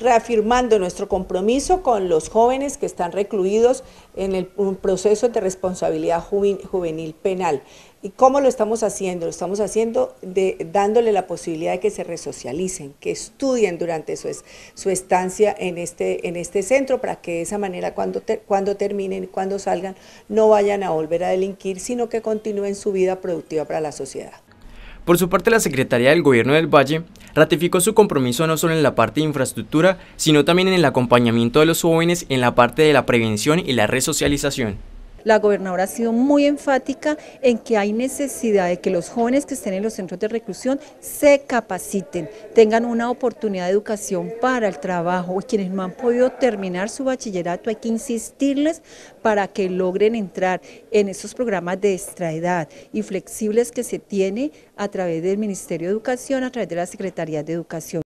reafirmando nuestro compromiso con los jóvenes que están recluidos en el, un proceso de responsabilidad juvenil penal. ¿Y cómo lo estamos haciendo? Lo estamos haciendo dándole la posibilidad de que se resocialicen, que estudien durante su, estancia este, en este, centro para que de esa manera cuando, cuando terminen, cuando salgan, no vayan a volver a delinquir, sino que continúen su vida productiva para la sociedad. Por su parte, la Secretaría del Gobierno del Valle ratificó su compromiso no solo en la parte de infraestructura, sino también en el acompañamiento de los jóvenes en la parte de la prevención y la resocialización. La gobernadora ha sido muy enfática en que hay necesidad de que los jóvenes que estén en los centros de reclusión se capaciten, tengan una oportunidad de educación para el trabajo. Quienes no han podido terminar su bachillerato hay que insistirles para que logren entrar en esos programas de extraedad y flexibles que se tiene a través del Ministerio de Educación, a través de la Secretaría de Educación.